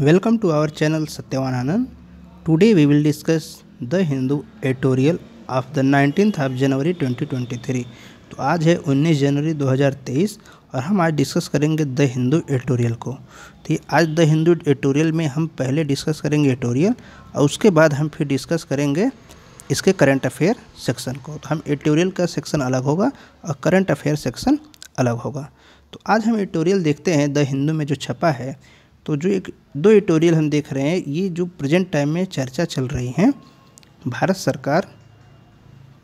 Welcome to our channel Satyavan Anand today we will discuss the Hindu editorial of the 19th of January 2023. तो आज है 19 जनवरी 2023 और हम आज डिस्कस करेंगे द हिंदू एडिटोरियल को तो आज द हिंदू एटोरियल में हम पहले डिस्कस करेंगे एटोरियल और उसके बाद हम फिर डिस्कस करेंगे इसके करंट अफेयर सेक्शन को तो हम एडिटोरियल का सेक्शन अलग होगा और करंट अफेयर सेक्शन अलग होगा तो आज हम एडिटोरियल देखते हैं द हिंदू में जो छपा है तो जो एक दो एटोरियल हम देख रहे हैं ये जो प्रेजेंट टाइम में चर्चा चल रही हैं भारत सरकार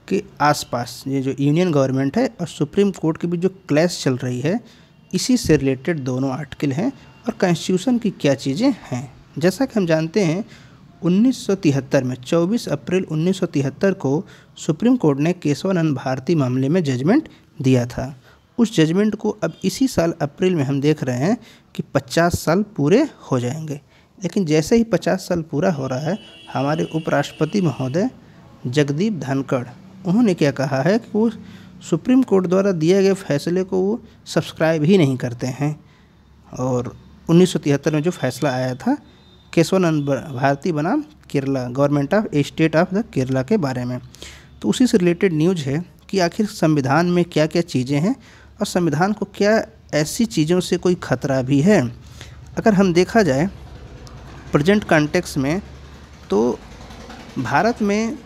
के आसपास ये जो यूनियन गवर्नमेंट है और सुप्रीम कोर्ट के बीच जो क्लैश चल रही है इसी से रिलेटेड दोनों आर्टिकल हैं और कॉन्स्टिट्यूशन की क्या चीज़ें हैं जैसा कि हम जानते हैं 1973 में 24 अप्रैल 1973 को सुप्रीम कोर्ट ने केशवानंद भारती मामले में जजमेंट दिया था उस जजमेंट को अब इसी साल अप्रैल में हम देख रहे हैं कि पचास साल पूरे हो जाएंगे लेकिन जैसे ही पचास साल पूरा हो रहा है हमारे उपराष्ट्रपति महोदय जगदीप धनखड़ उन्होंने क्या कहा है कि वो सुप्रीम कोर्ट द्वारा दिए गए फैसले को वो सब्सक्राइब ही नहीं करते हैं और उन्नीस में जो फैसला आया था केशवानंद भारती बनाम Kerala government of state of the Kerala के बारे में तो उसी से रिलेटेड न्यूज है कि आखिर संविधान में क्या क्या चीज़ें हैं और संविधान को क्या ऐसी चीज़ों से कोई खतरा भी है अगर हम देखा जाए प्रेजेंट कॉन्टेक्स में तो भारत में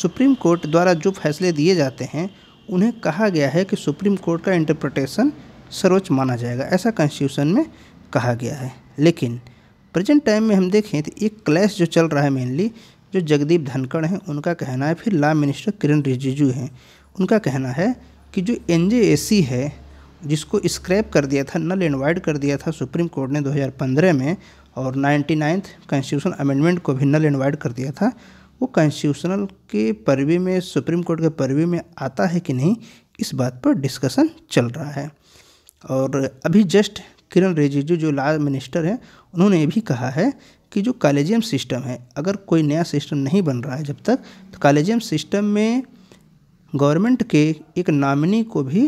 सुप्रीम कोर्ट द्वारा जो फैसले दिए जाते हैं उन्हें कहा गया है कि सुप्रीम कोर्ट का इंटरप्रटेशन सर्वोच्च माना जाएगा ऐसा कॉन्स्टिट्यूशन में कहा गया है लेकिन प्रेजेंट टाइम में हम देखें तो एक क्लैश जो चल रहा है मेनली जो जगदीप धनखड़ हैं उनका कहना है फिर लॉ मिनिस्टर किरण रिजिजू हैं उनका कहना है कि जो एन है जिसको स्क्रैप कर दिया था नल इन्वाइट कर दिया था सुप्रीम कोर्ट ने 2015 में और नाइन्टी नाइन्थ कॉन्स्टिट्यूशन अमेंडमेंट को भी नल इन्वाइट कर दिया था वो कॉन्स्टिट्यूशनल के परवी में सुप्रीम कोर्ट के परवी में आता है कि नहीं इस बात पर डिस्कशन चल रहा है और अभी जस्ट किरण रिजिजू जो लॉ मिनिस्टर हैं उन्होंने ये भी कहा है कि जो कॉलेजियम सिस्टम है अगर कोई नया सिस्टम नहीं बन रहा है जब तक तो कॉलेजियम सिस्टम में गवर्नमेंट के एक नामिनी को भी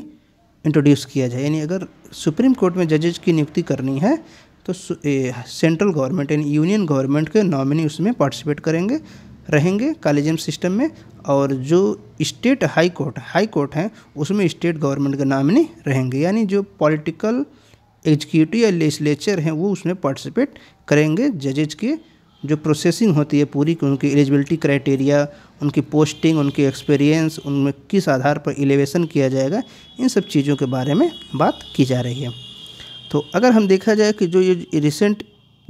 इंट्रोड्यूस किया जाए यानी अगर सुप्रीम कोर्ट में जजेज की नियुक्ति करनी है तो सेंट्रल गवर्नमेंट यानी यूनियन गवर्नमेंट के नॉमिनी उसमें पार्टिसिपेट करेंगे रहेंगे कॉलेजियम सिस्टम में और जो state high court high court हैं उसमें स्टेट गवर्नमेंट के नॉमिनी रहेंगे यानी जो पॉलिटिकल एग्जीक्यूटिव या लेजिस्लेचर हैं वो उसमें पार्टिसिपेट करेंगे जजेज के जो प्रोसेसिंग होती है पूरी उनकी एलिजिबिलिटी क्राइटेरिया उनकी पोस्टिंग उनकी एक्सपीरियंस उनमें किस आधार पर एलिवेशन किया जाएगा इन सब चीज़ों के बारे में बात की जा रही है तो अगर हम देखा जाए कि जो ये रिसेंट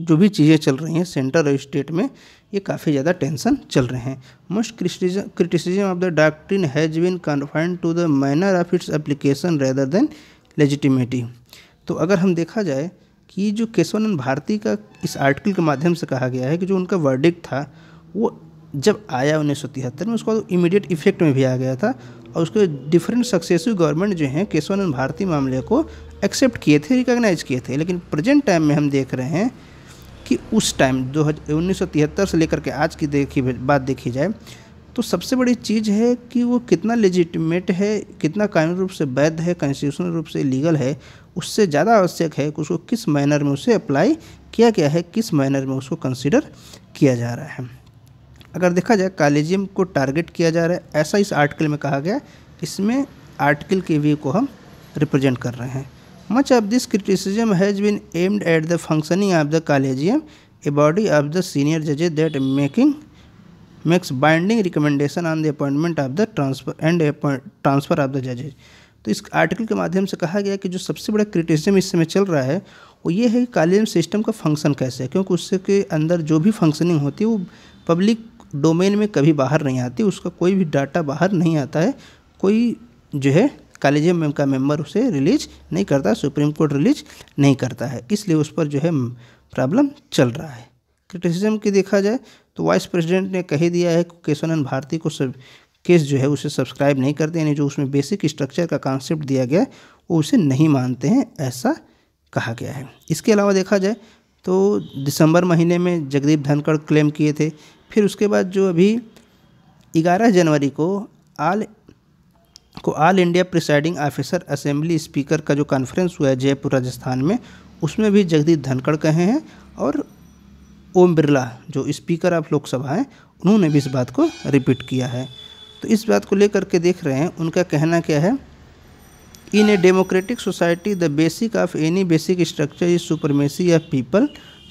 जो भी चीज़ें चल रही हैं सेंटर और स्टेट में ये काफ़ी ज़्यादा टेंशन चल रहे हैं most criticism of the doctrine has been confined to the manner of its application rather than legitimacy तो अगर हम देखा जाए कि जो केशवानंद भारती का इस आर्टिकल के माध्यम से कहा गया है कि जो उनका वर्डिक था वो जब आया उन्नीस में उसको इमीडिएट इफेक्ट में भी आ गया था और उसके डिफरेंट सक्सेसिव गवर्नमेंट जो हैं केशवानंद भारती मामले को एक्सेप्ट किए थे रिकॉग्नाइज किए थे लेकिन प्रेजेंट टाइम में हम देख रहे हैं कि उस टाइम दो उन्नीस से लेकर के आज की देखी बात देखी जाए तो सबसे बड़ी चीज़ है कि वो कितना लेजिटिमेट है कितना कानूनी रूप से वैध है कॉन्स्टिट्यूशनल रूप से लीगल है उससे ज़्यादा आवश्यक है कि उसको किस मैनर में उसे अप्लाई किया गया है किस मैनर में उसको कंसिडर किया जा रहा है अगर देखा जाए कॉलेजियम को टारगेट किया जा रहा है ऐसा इस आर्टिकल में कहा गया इसमें आर्टिकल के व्यू को हम रिप्रेजेंट कर रहे हैं much of this criticism has been aimed at the functioning of the collegium a body of the senior जजेज that making makes binding recommendation on the appointment of the transfer and transfer of the जजेज तो इस article के माध्यम से कहा गया कि जो सबसे बड़ा क्रिटिसिज्म इस समय चल रहा है वो ये है कि कॉलेजियम सिस्टम का फंक्शन कैसे है क्योंकि उससे के अंदर जो भी फंक्शनिंग होती है वो पब्लिक डोमेन में कभी बाहर नहीं आती उसका कोई भी डाटा बाहर नहीं आता है कोई जो है कॉलेजियम का मेंबर उसे रिलीज नहीं करता सुप्रीम कोर्ट रिलीज नहीं करता है इसलिए उस पर जो है प्रॉब्लम चल रहा है क्रिटिसिज्म की देखा जाए तो वाइस प्रेसिडेंट ने कह दिया है केशवानंद भारती को सब केस जो है उसे सब्सक्राइब नहीं करते यानी जो उसमें बेसिक स्ट्रक्चर का कॉन्सेप्ट दिया गया वो उसे नहीं मानते हैं ऐसा कहा गया है इसके अलावा देखा जाए तो दिसंबर महीने में जगदीप धनखड़ क्लेम किए थे फिर उसके बाद जो अभी ग्यारह जनवरी को आल को all India presiding officer assembly speaker का जो कॉन्फ्रेंस हुआ है जयपुर राजस्थान में उसमें भी जगदीप धनखड़ कहे हैं और ओम बिरला जो स्पीकर ऑफ लोकसभा हैं उन्होंने भी इस बात को रिपीट किया है तो इस बात को लेकर के देख रहे हैं उनका कहना क्या है in a democratic society the basic of any basic structure is supremacy of people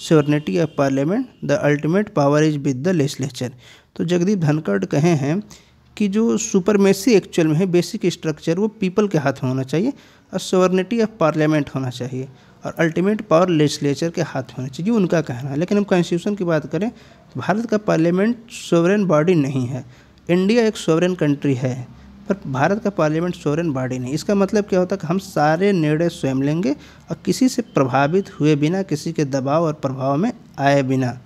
sovereignty of parliament the ultimate power is with the legislature तो जगदीप धनखड़ कहे हैं कि जो सुपरमेसी एक्चुअल में है बेसिक स्ट्रक्चर वो पीपल के हाथ में होना चाहिए और सवर्निटी ऑफ पार्लियामेंट होना चाहिए और अल्टीमेट पावर लेजिस्लेचर के हाथ में होना चाहिए उनका कहना है लेकिन हम कॉन्स्टिट्यूशन की बात करें तो भारत का पार्लियामेंट सोवरेन बॉडी नहीं है इंडिया एक सोवरेन कंट्री है पर भारत का पार्लियामेंट सोरेन बॉडी नहीं इसका मतलब क्या होता है कि हम सारे निर्णय स्वयं लेंगे और किसी से प्रभावित हुए बिना किसी के दबाव और प्रभाव में आए बिना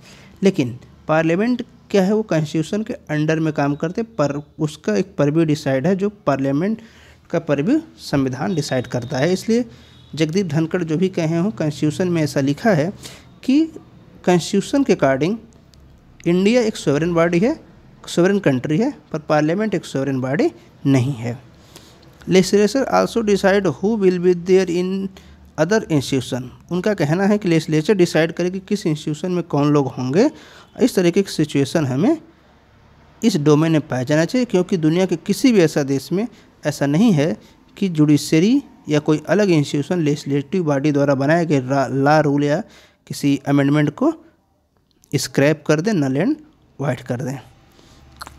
लेकिन पार्लियामेंट क्या है वो कॉन्स्टिट्यूशन के अंडर में काम करते पर उसका एक परव्यू डिसाइड है जो पार्लियामेंट का परव्यू संविधान डिसाइड करता है इसलिए जगदीप धनखड़ जो भी कहे हों कॉन्स्टिट्यूशन में ऐसा लिखा है कि कॉन्स्टिट्यूशन के अकॉर्डिंग इंडिया एक सोवरेन बॉडी है सोवरेन कंट्री है पर पार्लियामेंट एक सोवरेन बॉडी नहीं है legislature also decide who will be there in other institution उनका कहना है कि लेसलेचर डिसाइड करे कि किस इंस्टीट्यूशन में कौन लोग होंगे इस तरीके की सिचुएशन हमें इस डोमेन में पाया जाना चाहिए क्योंकि दुनिया के किसी भी ऐसा देश में ऐसा नहीं है कि जुडिशरी या कोई अलग इंस्टीट्यूशन लेजिस्लेटिव बॉडी द्वारा बनाए गए ला रूल या किसी अमेंडमेंट को स्क्रैप कर दें नल एंड वाइट कर दें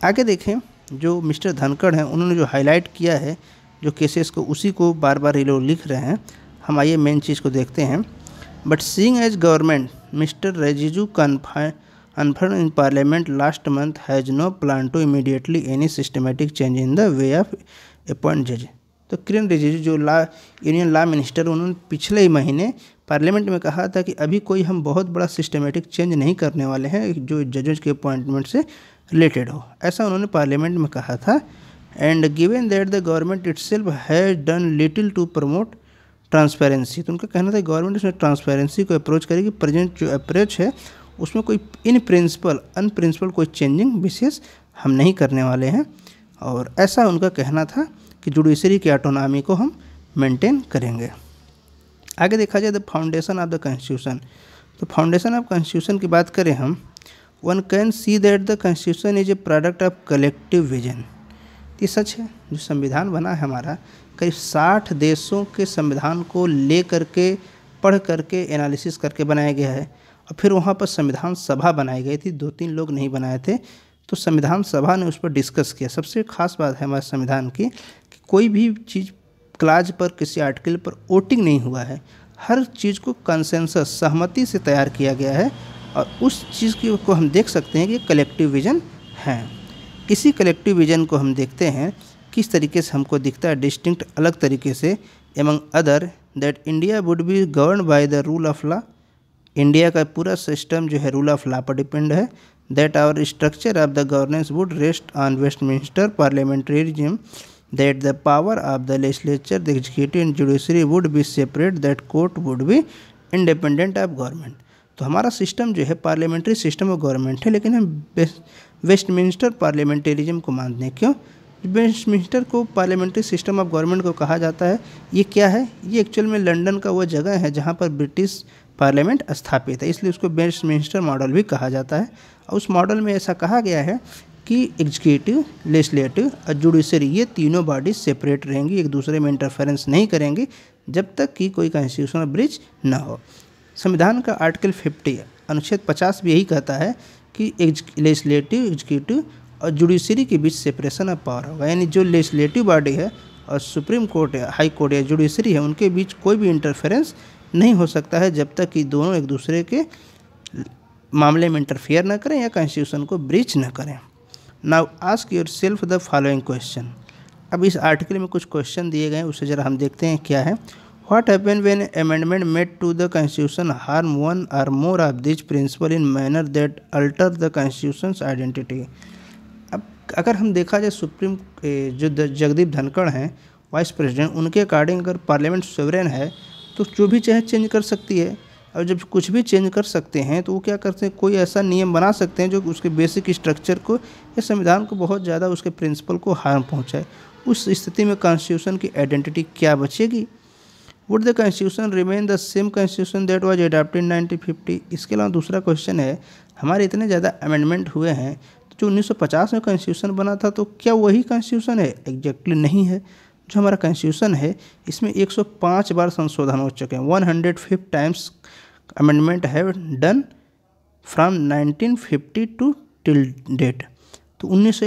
आगे देखें जो मिस्टर धनखड़ हैं उन्होंने जो हाईलाइट किया है जो केसेस को उसी को बार बार ये लोग लिख रहे हैं हम आइए मेन चीज़ को देखते हैं but seeing as government mister Rijiju confirm in parliament last month has no plan to immediately any systematic change in the way of appoint जज तो किरण रिजिजू जो ला यूनियन ला मिनिस्टर उन्होंने पिछले ही महीने पार्लियामेंट में कहा था कि अभी कोई हम बहुत बड़ा सिस्टमेटिक चेंज नहीं करने वाले हैं जो जजों के अपॉइंटमेंट से रिलेटेड हो ऐसा उन्होंने पार्लियामेंट में कहा था and given that the government itself has done little to promote transparency तो उनका कहना था गवर्नमेंट इसमें ट्रांसपेरेंसी को अप्रोच करेगी प्रेजेंट जो अप्रोच है उसमें कोई इन प्रिंसिपल अन प्रिंसिपल कोई चेंजिंग विशेष हम नहीं करने वाले हैं और ऐसा उनका कहना था कि जुडिशरी की ऑटोनॉमी को हम मेंटेन करेंगे आगे देखा जाए the foundation of the constitution तो फाउंडेशन ऑफ कॉन्स्टिट्यूशन की बात करें हम one can see that the constitution is a product of collective vision ये सच है जो संविधान बना है हमारा करीब साठ देशों के संविधान को ले करके पढ़ करके एनालिसिस करके बनाया गया है और फिर वहाँ पर संविधान सभा बनाई गई थी दो तीन लोग नहीं बनाए थे तो संविधान सभा ने उस पर डिस्कस किया सबसे खास बात है हमारे संविधान की कि कोई भी चीज़ क्लाज पर किसी आर्टिकल पर वोटिंग नहीं हुआ है हर चीज़ को कंसेंसस सहमति से तैयार किया गया है और उस चीज़ की को हम देख सकते हैं कि कलेक्टिव विजन है इसी कलेक्टिव विजन को हम देखते हैं किस तरीके से हमको दिखता है डिस्टिंक्ट अलग तरीके से among other that India would be govern by the rule of law India का पूरा सिस्टम जो है रूल ऑफ लॉ पर डिपेंड है that our structure of the governance would rest on Westminster parliamentarism that the power of the legislature the executive and judiciary would be separate that court would be independent of government तो हमारा system जो है parliamentary system of government है लेकिन हम Westminster पार्लियामेंटेरिज्म को मानते हैं क्यों वेस्टमिंस्टर को पार्लियामेंट्री सिस्टम ऑफ गवर्नमेंट को कहा जाता है ये क्या है ये एक्चुअल में लंदन का वो जगह है जहाँ पर ब्रिटिश पार्लियामेंट स्थापित है इसलिए उसको वेस्टमिंस्टर मॉडल भी कहा जाता है और उस मॉडल में ऐसा कहा गया है कि एग्जीक्यूटिव लेजिस्लेटिव और जुडिशरी ये तीनों बॉडी सेपरेट रहेंगी एक दूसरे में इंटरफेरेंस नहीं करेंगी जब तक कि कोई कॉन्स्टिट्यूशनल ब्रिज ना हो संविधान का आर्टिकल फिफ्टी अनुच्छेद पचास भी यही कहता है कि लेजिस्लेटिव एग्जीक्यूटिव और जुडिशरी के बीच सेपरेशन ऑफ पावर होगा यानी जो लेजिस्लेटिव बॉडी है और सुप्रीम कोर्ट या हाई कोर्ट या जुडिशरी है उनके बीच कोई भी इंटरफेरेंस नहीं हो सकता है जब तक कि दोनों एक दूसरे के मामले में इंटरफेयर ना करें या कॉन्स्टिट्यूशन को ब्रीच ना करें now ask yourself the following question अब इस आर्टिकल में कुछ क्वेश्चन दिए गए उसे ज़रा हम देखते हैं क्या है What happen when amendment made to the constitution harm one or more of these principle in manner that alter the constitution's identity? अब अगर हम देखा जाए सुप्रीम जो जगदीप धनखड़ हैं वाइस प्रेसिडेंट उनके अकॉर्डिंग अगर पार्लियामेंट सुवरेन है तो जो भी चाहे चेंज कर सकती है और जब कुछ भी चेंज कर सकते हैं तो वो क्या करते हैं कोई ऐसा नियम बना सकते हैं जो उसके बेसिक स्ट्रक्चर को या संविधान को बहुत ज़्यादा उसके प्रिंसिपल को हार्म पहुँचाए उस स्थिति में कॉन्स्टिट्यूशन की आइडेंटिटी क्या बचेगी would the constitution remain the same constitution that was adopted fifty इसके अलावा दूसरा क्वेश्चन है हमारे इतने ज़्यादा अमेंडमेंट हुए हैं तो जो 1950 में कॉन्स्टिट्यूशन बना था तो क्या वही कॉन्स्टिट्यूशन है एग्जैक्टली नहीं है जो हमारा कॉन्स्टिट्यूशन है इसमें 105 बार संशोधन हो चुके हैं fifty times amendment have done from 1950 to till date तो उन्नीस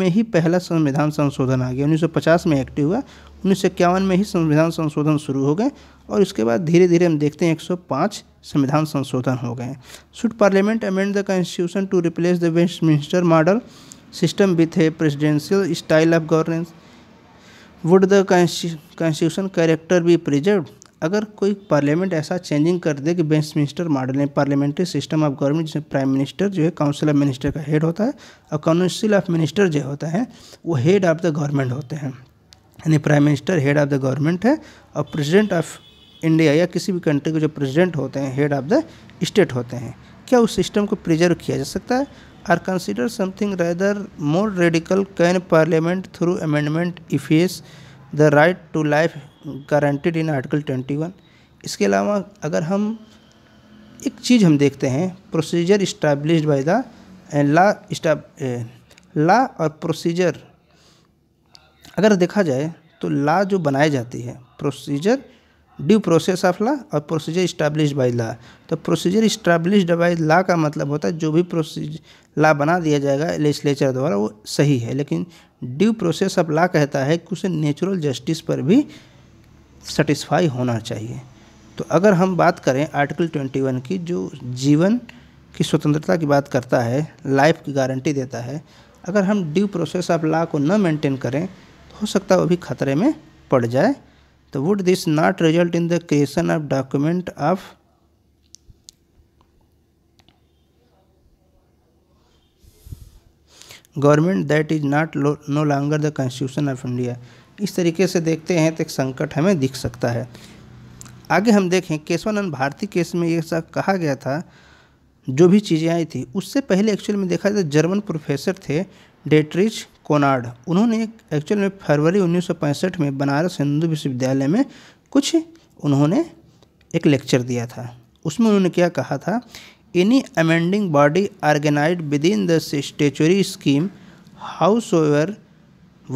में ही पहला संविधान संशोधन आ गया 1950 में एक्टिव हुआ उन्नीस में ही संविधान संशोधन शुरू हो गए और इसके बाद धीरे धीरे हम देखते हैं 105 संविधान संशोधन हो गए should parliament amend the constitution to replace the Westminster model system with a presidential style of governance would the constitution character be preserve अगर कोई पार्लियामेंट ऐसा चेंजिंग कर दे कि मिनिस्टर मॉडल है पार्लियामेंट्री सिस्टम ऑफ गवर्नमेंट जिसमें prime minister जो है काउंसिल ऑफ मिनिस्टर का हेड होता है और काउंसिल ऑफ मिनिस्टर जो होता है वो हेड ऑफ द गवर्नमेंट होते हैं यानी prime minister head of the government है और प्रेसिडेंट ऑफ इंडिया या किसी भी कंट्री के जो प्रेसिडेंट होते हैं हेड ऑफ़ द स्टेट होते हैं क्या उस सिस्टम को प्रिजर्व किया जा सकता है or consider something rather more radical can parliament through amendment efface the right to life guaranteed in article twenty one इसके अलावा अगर हम एक चीज़ हम देखते हैं procedure establish by the law law और प्रोसीजर अगर देखा जाए तो ला जो बनाई जाती है procedure due process of law और प्रोसीजर इस्टेब्लिश बाय ला तो प्रोसीजर इस्टेब्लिश बाय ला का मतलब होता है जो भी प्रोसीज ला बना दिया जाएगा लेजिस्लेचर द्वारा वो सही है लेकिन ड्यू प्रोसेस ऑफ ला कहता है कि उसे नेचुरल जस्टिस पर भी सेटिस्फाई होना चाहिए तो अगर हम बात करें आर्टिकल 21 की जो जीवन की स्वतंत्रता की बात करता है लाइफ की गारंटी देता है अगर हम ड्यू प्रोसेस ऑफ लॉ को न मेंटेन करें हो सकता है वो भी खतरे में पड़ जाए तो would this not result in the creation of document of government that is not no longer the constitution of India इस तरीके से देखते हैं तो एक संकट हमें दिख सकता है आगे हम देखें केशवानंद भारती केस में ये सब कहा गया था जो भी चीज़ें आई थी उससे पहले एक्चुअल में देखा जाए जर्मन प्रोफेसर थे डेटरिच कोनाड उन्होंने एक्चुअल में फरवरी 1965 में बनारस हिंदू विश्वविद्यालय में कुछ उन्होंने एक लेक्चर दिया था उसमें उन्होंने क्या कहा था any amending body organise within the statutory scheme howsoever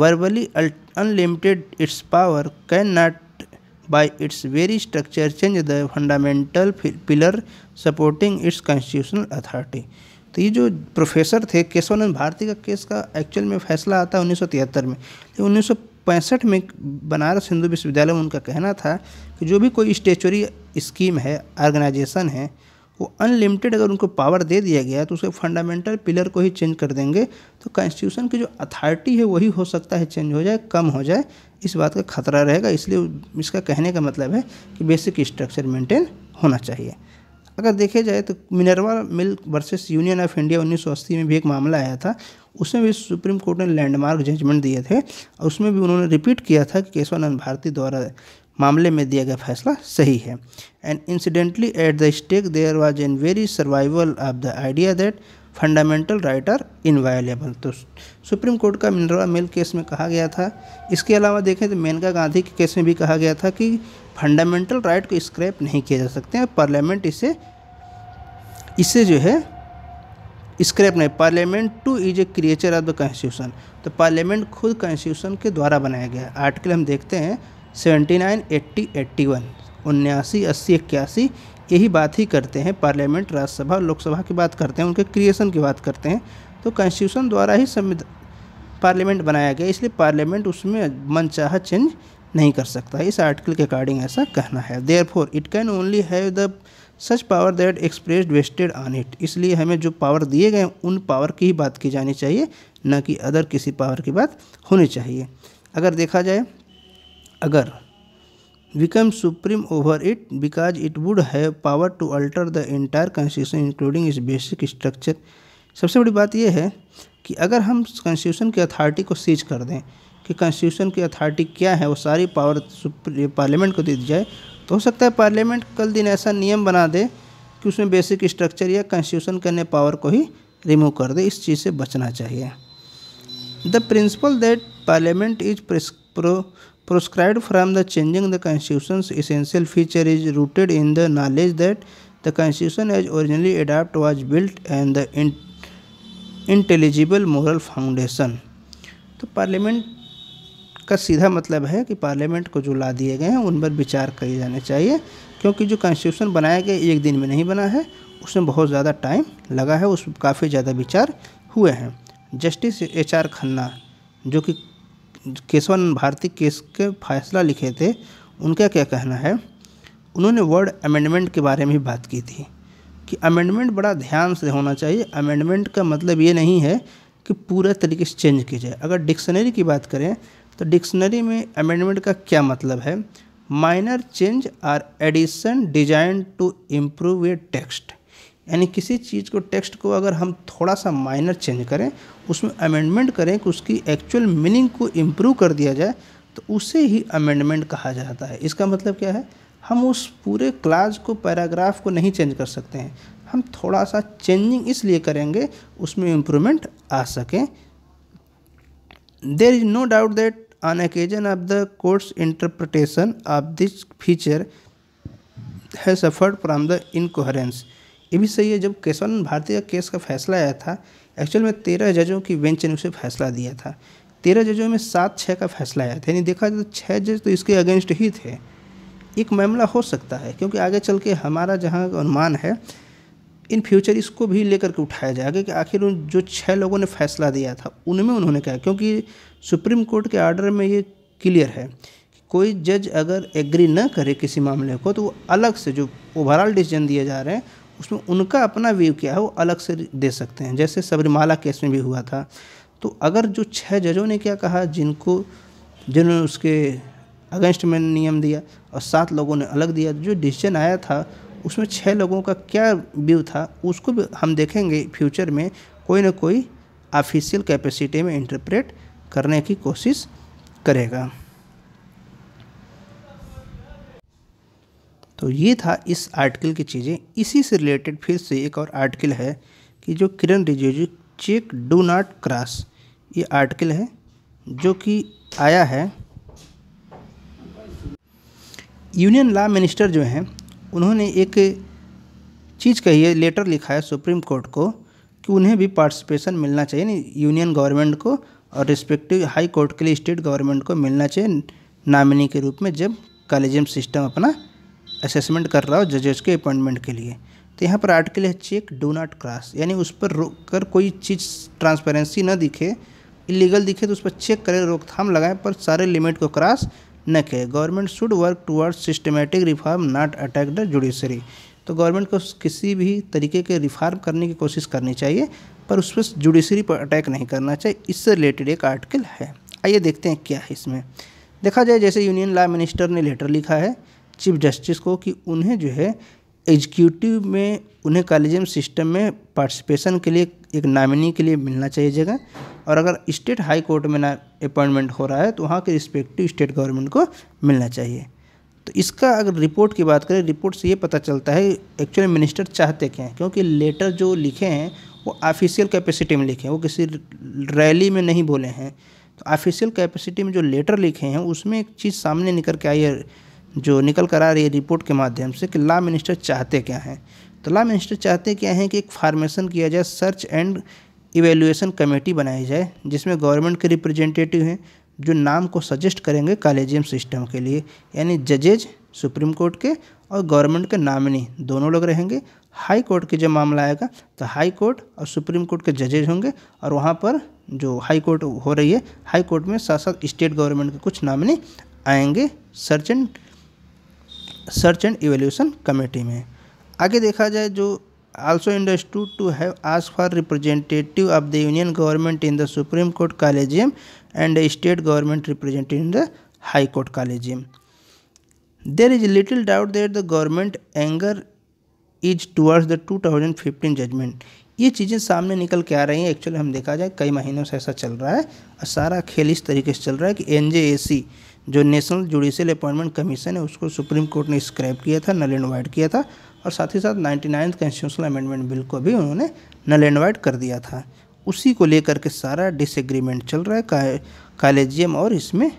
verbally unlimited its power can not by its very structure change the fundamental pillar supporting its constitutional authority तो ये जो प्रोफेसर थे केशवानंद भारती का केस का actual में फैसला आता है उन्नीस में तो उन्नीस पैंसठ में बनारस हिंदू विश्वविद्यालय में उनका कहना था कि जो भी कोई स्टेचुरी स्कीम है ऑर्गेनाइजेशन है वो अनलिमिटेड अगर उनको पावर दे दिया गया तो उसके फंडामेंटल पिलर को ही चेंज कर देंगे तो कॉन्स्टिट्यूशन की जो अथॉरिटी है वही हो सकता है चेंज हो जाए कम हो जाए इस बात का खतरा रहेगा इसलिए इसका कहने का मतलब है कि बेसिक स्ट्रक्चर मेंटेन होना चाहिए अगर देखे जाए तो Minerva Mill versus union of India 1980 में भी एक मामला आया था उसमें भी सुप्रीम कोर्ट ने लैंडमार्क जजमेंट दिए थे और उसमें भी उन्होंने रिपीट किया था कि केशवानंद भारती द्वारा मामले में दिया गया फैसला सही है and incidentally at the stake there was an very survival of the idea that fundamental right are inviolable तो सुप्रीम कोर्ट का मिनरवा मिल केस में कहा गया था इसके अलावा देखें तो मेनका गांधी के केस में भी कहा गया था कि फंडामेंटल राइट को स्क्रैप नहीं किया जा सकते हैं पार्लियामेंट इसे इसे जो है स्क्रैप नहीं parliament too is a creature of the constitution तो पार्लियामेंट खुद कॉन्स्टिट्यूशन के द्वारा बनाया गया आर्टिकल हम देखते हैं seventy nine eighty eighty one उन्यासी अस्सी इक्यासी यही बात ही करते हैं पार्लियामेंट राज्यसभा लोकसभा की बात करते हैं उनके क्रिएशन की बात करते हैं तो कॉन्स्टिट्यूशन द्वारा ही संविधान पार्लियामेंट बनाया गया इसलिए पार्लियामेंट उसमें मनचाहा चेंज नहीं कर सकता इस आर्टिकल के अकॉर्डिंग ऐसा कहना है therefore it can only have the such power that express vested on it इसलिए हमें जो पावर दिए गए उन पावर की ही बात की जानी चाहिए न कि अदर किसी पावर की बात होनी चाहिए अगर देखा जाए अगर become supreme over it because it would have power to alter the entire constitution including its basic structure सबसे बड़ी बात यह है कि अगर हम कॉन्स्टिट्यूशन की अथॉरिटी को सीज कर दें कि कॉन्स्टिट्यूशन की अथॉरिटी क्या है वो सारी पावर पार्लियामेंट को दे दी जाए तो हो सकता है पार्लियामेंट कल दिन ऐसा नियम बना दे कि उसमें बेसिक स्ट्रक्चर या कंस्टिट्यूशन करने पावर को ही रिमूव कर दे इस चीज़ से बचना चाहिए the principle that parliament is pro proscribe from the changing the constitution essential feature is rooted in the knowledge that the constitution as originally adopt was built and the intelligible moral foundation तो parliament इसका सीधा मतलब है कि parliament को जो ला दिए गए हैं उन पर विचार किए जाने चाहिए क्योंकि जो कॉन्स्टिट्यूशन बनाया गया एक दिन में नहीं बना है उसमें बहुत ज़्यादा टाइम लगा है उस काफ़ी ज़्यादा विचार हुए हैं जस्टिस एच आर खन्ना जो कि केशवन भारती केस के फैसला लिखे थे उनका क्या कहना है उन्होंने वर्ड अमेंडमेंट के बारे में भी बात की थी कि अमेंडमेंट बड़ा ध्यान से होना चाहिए अमेंडमेंट का मतलब ये नहीं है कि पूरा तरीके से चेंज किया जाए अगर डिक्शनरी की बात करें तो डिक्शनरी में अमेंडमेंट का क्या मतलब है minor change or addition design to improve a text यानी किसी चीज़ को टेक्स्ट को अगर हम थोड़ा सा माइनर चेंज करें उसमें अमेंडमेंट करें कि उसकी एक्चुअल मीनिंग को इम्प्रूव कर दिया जाए तो उसे ही अमेंडमेंट कहा जाता है इसका मतलब क्या है हम उस पूरे क्लास को पैराग्राफ को नहीं चेंज कर सकते हैं हम थोड़ा सा चेंजिंग इसलिए करेंगे उसमें इम्प्रूवमेंट आ सके there is no doubt that on occasion of the court's interpretation of this feature has suffered from the incoherence ये भी सही है जब केशवानंद भारती का केस का फैसला आया था एक्चुअल में तेरह जजों की बेंच ने उसे फैसला दिया था तेरह जजों में सात छः का फैसला आया था यानी देखा जाए तो छः जज तो इसके अगेंस्ट ही थे एक मामला हो सकता है क्योंकि आगे चल के हमारा जहाँ अनुमान है इन फ्यूचर इसको भी लेकर के उठाया जाएगा कि आखिर उन जो छः लोगों ने फैसला दिया था उनमें उन्होंने कहा क्योंकि सुप्रीम कोर्ट के आर्डर में ये क्लियर है कि कोई जज अगर एग्री न करे किसी मामले को तो वो अलग से जो ओवरऑल डिसीजन दिए जा रहे हैं उसमें उनका अपना व्यू क्या है वो अलग से दे सकते हैं जैसे सबरीमाला केस में भी हुआ था तो अगर जो छः जजों ने क्या कहा जिनको जिन्होंने उसके अगेंस्ट में नियम दिया और सात लोगों ने अलग दिया जो डिसीजन आया था उसमें छः लोगों का क्या व्यू था उसको भी हम देखेंगे फ्यूचर में कोई ना कोई ऑफिशियल कैपेसिटी में इंटरप्रेट करने की कोशिश करेगा तो ये था इस आर्टिकल की चीज़ें इसी से रिलेटेड फिर से एक और आर्टिकल है कि जो Kiran Rijiju check do not cross ये आर्टिकल है जो कि आया है यूनियन लॉ मिनिस्टर जो हैं उन्होंने एक चीज़ कही है लेटर लिखा है सुप्रीम कोर्ट को कि उन्हें भी पार्टिसिपेशन मिलना चाहिए नहीं यूनियन गवर्नमेंट को और रिस्पेक्टिव हाई कोर्ट के लिए स्टेट गवर्नमेंट को मिलना चाहिए नामिनी के रूप में जब कॉलेजियम सिस्टम अपना असेसमेंट कर रहा हो जजेस के अपॉइंटमेंट के लिए तो यहाँ पर आर्टिकल है चेक डो नॉट क्रॉस यानी उस पर रोक कर कोई चीज़ ट्रांसपेरेंसी ना दिखे इलीगल दिखे तो उस पर चेक करें रोकथाम लगाएं पर सारे लिमिट को क्रॉस नेक है government should work toward systematic reform not attack the judiciary तो गवर्नमेंट को किसी भी तरीके के रिफॉर्म करने की कोशिश करनी चाहिए पर उस पर जुडिशरी पर अटैक नहीं करना चाहिए इससे रिलेटेड एक आर्टिकल है आइए देखते हैं क्या है इसमें देखा जाए जैसे यूनियन लॉ मिनिस्टर ने लेटर लिखा है चीफ जस्टिस को कि उन्हें जो है एग्जीक्यूटिव में उन्हें कॉलेजियम सिस्टम में पार्टिसिपेशन के लिए एक नामिनी के लिए मिलना चाहिए जगह और अगर स्टेट हाई कोर्ट में ना अपॉइंटमेंट हो रहा है तो वहाँ के रिस्पेक्टिव स्टेट गवर्नमेंट को मिलना चाहिए तो इसका अगर रिपोर्ट की बात करें रिपोर्ट से ये पता चलता है एक्चुअली मिनिस्टर चाहते क्या हैं क्योंकि लेटर जो लिखे हैं वो ऑफिशियल कैपेसिटी में लिखे हैं वो किसी रैली में नहीं बोले हैं तो ऑफिशियल कैपेसिटी में जो लेटर लिखे हैं उसमें एक चीज़ सामने निकल के आई है जो निकल कर आ रही है रिपोर्ट के माध्यम से कि ला मिनिस्टर चाहते क्या हैं तो ला मिनिस्टर चाहते क्या हैं कि एक फार्मेशन किया जाए सर्च एंड इवेल्युएसन कमेटी बनाई जाए जिसमें गवर्नमेंट के रिप्रेजेंटेटिव हैं जो नाम को सजेस्ट करेंगे कॉलेजियम सिस्टम के लिए यानी जजेज सुप्रीम कोर्ट के और गवर्नमेंट के नामिनी दोनों लोग रहेंगे हाई कोर्ट के जब मामला आएगा तो हाई कोर्ट और सुप्रीम कोर्ट के जजेज होंगे और वहाँ पर जो हाई कोर्ट हो रही है हाई कोर्ट में साथ साथ स्टेट गवर्नमेंट के कुछ नामिनी आएंगे search and search and evaluation committee में आगे देखा जाए जो आल्सो इंडस्टूड टू हैव आज for representative of the union government in the supreme court collegium and state government representative in the high court collegium there is little doubt there the government anger is towards the two thousand fifteen judgement ये चीज़ें सामने निकल के आ रही हैं actually हम देखा जाए कई महीनों से ऐसा चल रहा है और सारा खेल इस तरीके से चल रहा है कि एन जे ए सी जो नेशनल जुडिशियल अपॉइंटमेंट कमीशन है उसको सुप्रीम कोर्ट ने स्क्रैप किया था नल एंड वाइट किया था और साथ ही साथ ninety ninth constitutional amendment bill को भी उन्होंने नल एंड वाइट कर दिया था उसी को लेकर के सारा डिसएग्रीमेंट चल रहा है कॉलेजियम और इसमें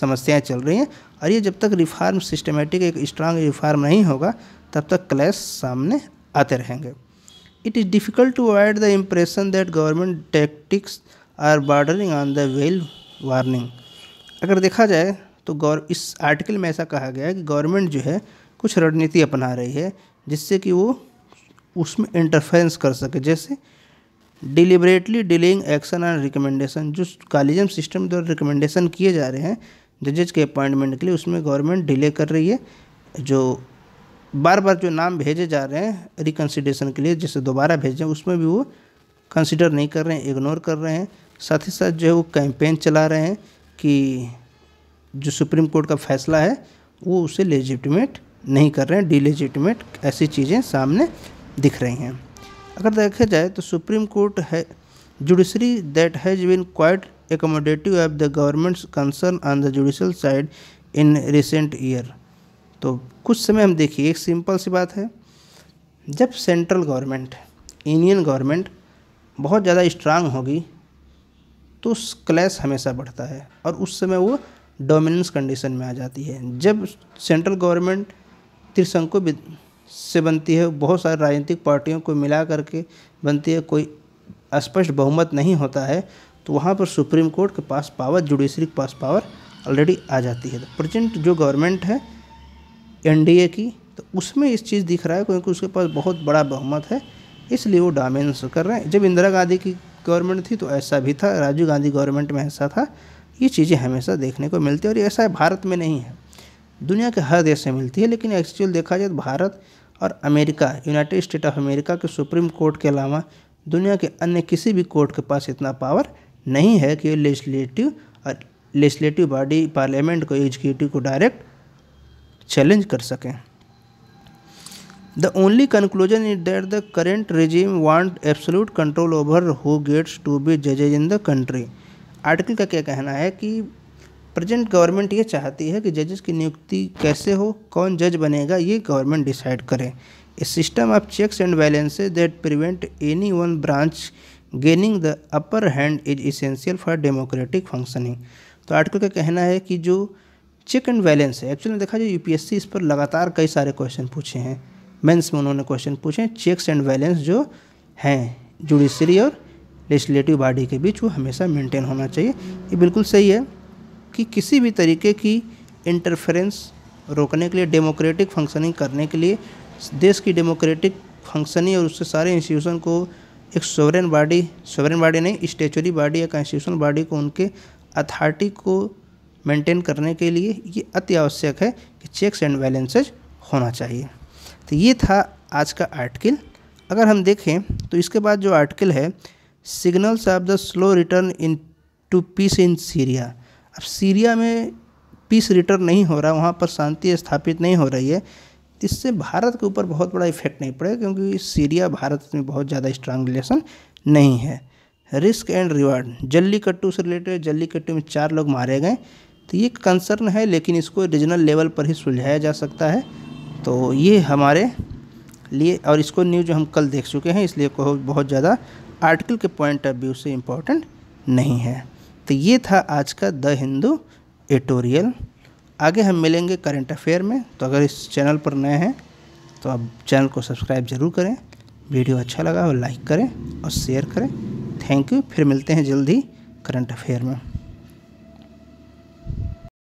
समस्याएं चल रही हैं और ये जब तक रिफार्म सिस्टमेटिक एक स्ट्रांग रिफार्म नहीं होगा तब तक क्लैश सामने आते रहेंगे it is difficult to avoid the impression that government tactics are bordering on the well warning अगर देखा जाए तो गौर इस आर्टिकल में ऐसा कहा गया है कि गवर्नमेंट जो है कुछ रणनीति अपना रही है जिससे कि वो उसमें इंटरफेरेंस कर सके जैसे deliberately delaying action and recommendation जो कॉलेजियम सिस्टम द्वारा रिकमेंडेशन किए जा रहे हैं जजेज के अपॉइंटमेंट के लिए उसमें गवर्नमेंट डिले कर रही है जो बार बार जो नाम भेजे जा रहे हैं रिकन्सिडेशन के लिए जैसे दोबारा भेजें उसमें भी वो कंसिडर नहीं कर रहे हैं इग्नोर कर रहे हैं साथ ही साथ जो है वो कैंपेन चला रहे हैं कि जो सुप्रीम कोर्ट का फैसला है वो उसे लेजिटमेट नहीं कर रहे हैं डिलेजिटमेट ऐसी चीज़ें सामने दिख रही हैं अगर देखा जाए तो सुप्रीम कोर्ट है judiciary that has been quite accommodative of the government's concern on the judicial side in recent year तो कुछ समय हम देखिए एक सिंपल सी बात है जब सेंट्रल गवर्नमेंट यूनियन गवर्नमेंट बहुत ज़्यादा स्ट्रांग होगी तो क्लैश हमेशा बढ़ता है और उस समय वो डोमिनेंस कंडीशन में आ जाती है जब सेंट्रल गवर्नमेंट त्रिशंकु से बनती है बहुत सारे राजनीतिक पार्टियों को मिला करके बनती है कोई स्पष्ट बहुमत नहीं होता है तो वहाँ पर सुप्रीम कोर्ट के पास पावर जुडिशरी के पास पावर ऑलरेडी आ जाती है तो प्रजेंट जो गवर्नमेंट है एन की तो उसमें इस चीज़ दिख रहा है क्योंकि उसके पास बहुत बड़ा बहुमत है इसलिए वो डामेंस कर रहे हैं जब इंदिरा गांधी की गवर्नमेंट थी तो ऐसा भी था राजीव गांधी गवर्नमेंट में ऐसा था ये चीज़ें हमेशा देखने को मिलती है और ऐसा भारत में नहीं है दुनिया के हर देश में मिलती है लेकिन एक्चुअल देखा जाए तो भारत और America United State of America के सुप्रीम कोर्ट के अलावा दुनिया के अन्य किसी भी कोर्ट के पास इतना पावर नहीं है कि लेजिस्लेटिव और लेजिस्लेटिव बॉडी पार्लियामेंट को एग्जीक्यूटिव को डायरेक्ट चैलेंज कर सकें the only conclusion is that the current regime want absolute control over who gets to be जजेज इन द कंट्री आर्टिकल का क्या कहना है कि प्रेजेंट गवर्नमेंट ये चाहती है कि जजेस की नियुक्ति कैसे हो कौन जज बनेगा ये गवर्नमेंट डिसाइड करें a system of checks and balances that prevent any one branch gaining the upper hand is essential for democratic functioning तो आर्टिकल का कहना है कि जो चेक एंड बैलेंस है एक्चुअली देखा जाए यूपीएससी इस पर लगातार कई सारे क्वेश्चन पूछे हैं मेंस में उन्होंने क्वेश्चन पूछे चेक्स एंड बैलेंस जो हैं जुडिशरी और लेजिस्लेटिव बॉडी के बीच वो हमेशा मेंटेन होना चाहिए ये बिल्कुल सही है कि किसी भी तरीके की इंटरफेरेंस रोकने के लिए डेमोक्रेटिक फंक्शनिंग करने के लिए देश की डेमोक्रेटिक फंक्शनिंग और उससे सारे इंस्टीट्यूशन को एक सोवरेन बॉडी सोवरेन बॉडी नहीं स्टेचुरी बॉडी या कॉन्स्टिट्यूशनल बॉडी को उनके अथॉरिटी को मेंटेन करने के लिए ये अति आवश्यक है कि चेक्स एंड बैलेंसेज होना चाहिए तो ये था आज का आर्टिकल अगर हम देखें तो इसके बाद जो आर्टिकल है signals of the slow return into peace in Syria अब सीरिया में पीस रिटर्न नहीं हो रहा वहाँ पर शांति स्थापित नहीं हो रही है इससे भारत के ऊपर बहुत बड़ा इफेक्ट नहीं पड़ेगा क्योंकि सीरिया भारत में बहुत ज़्यादा स्ट्रांग रिलेशन नहीं है रिस्क एंड रिवार्ड जल्लीकट्टू से रिलेटेड जल्लीकट्टू में चार लोग मारे गए तो ये कंसर्न है लेकिन इसको रीजनल लेवल पर ही सुलझाया जा सकता है तो ये हमारे लिए और इसको न्यूज हम कल देख चुके हैं इसलिए बहुत ज़्यादा आर्टिकल के पॉइंट ऑफ व्यू से इम्पोर्टेंट नहीं है तो ये था आज का द हिंदू एटोरियल आगे हम मिलेंगे करंट अफेयर में तो अगर इस चैनल पर नए हैं तो आप चैनल को सब्सक्राइब ज़रूर करें वीडियो अच्छा लगा हो लाइक करें और शेयर करें थैंक यू फिर मिलते हैं जल्दी करंट अफेयर में